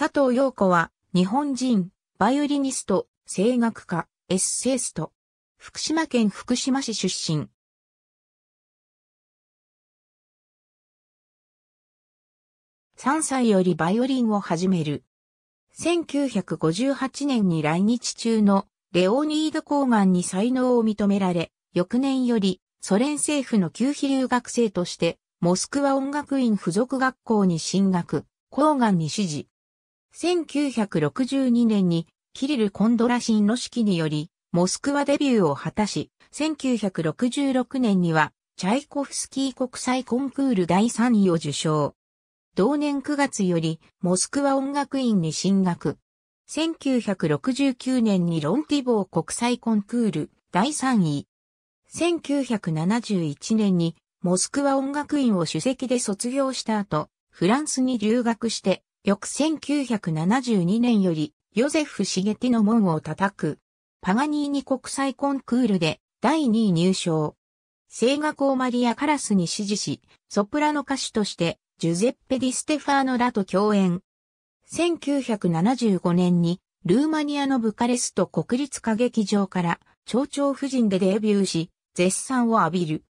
佐藤陽子は、日本人、バイオリニスト、声楽家、エッセイスト。福島県福島市出身。3歳よりバイオリンを始める。1958年に来日中のレオニード・コーガンに才能を認められ、翌年よりソ連政府の旧非留学生として、モスクワ音楽院附属学校に進学、コーガンに指示。1962年にキリル・コンドラシンの指揮により、モスクワデビューを果たし、1966年には、チャイコフスキー国際コンクール第3位を受賞。同年9月より、モスクワ音楽院に進学。1969年にロンティボー国際コンクール第3位。1971年にモスクワ音楽院を主席で卒業した後、フランスに留学して翌1972年より、ヨゼフ・シゲティの門を叩く。パガニーニ国際コンクールで第2位入賞。声楽をマリア・カラスに指示し、ソプラノ歌手としてジュゼッペ・ディ・ステファーノらと共演。1975年にルーマニアのブカレスト国立歌劇場から蝶々夫人でデビューし、絶賛を浴びる。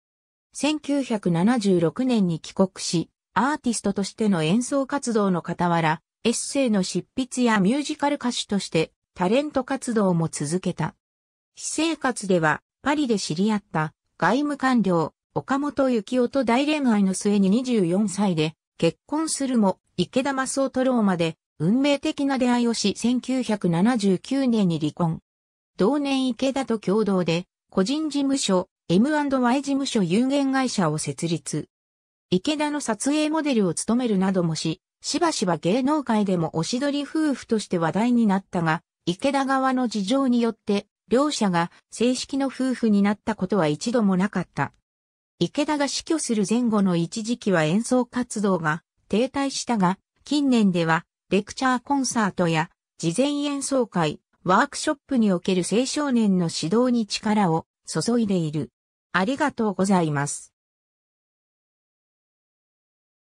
1976年に帰国し、アーティストとしての演奏活動の傍ら、エッセイの執筆やミュージカル歌手としてタレント活動も続けた。私生活ではパリで知り合った外務官僚岡本幸夫と大恋愛の末に24歳で結婚するも池田正夫とローマで運命的な出会いをし1979年に離婚。同年池田と共同で個人事務所 M&Y 事務所有限会社を設立。池田の撮影モデルを務めるなどもし、しばしば芸能界でもおしどり夫婦として話題になったが、池田側の事情によって、両者が正式の夫婦になったことは一度もなかった。池田が死去する前後の一時期は演奏活動が停滞したが、近年ではレクチャーコンサートや事前演奏会、ワークショップにおける青少年の指導に力を注いでいる。ありがとうございます。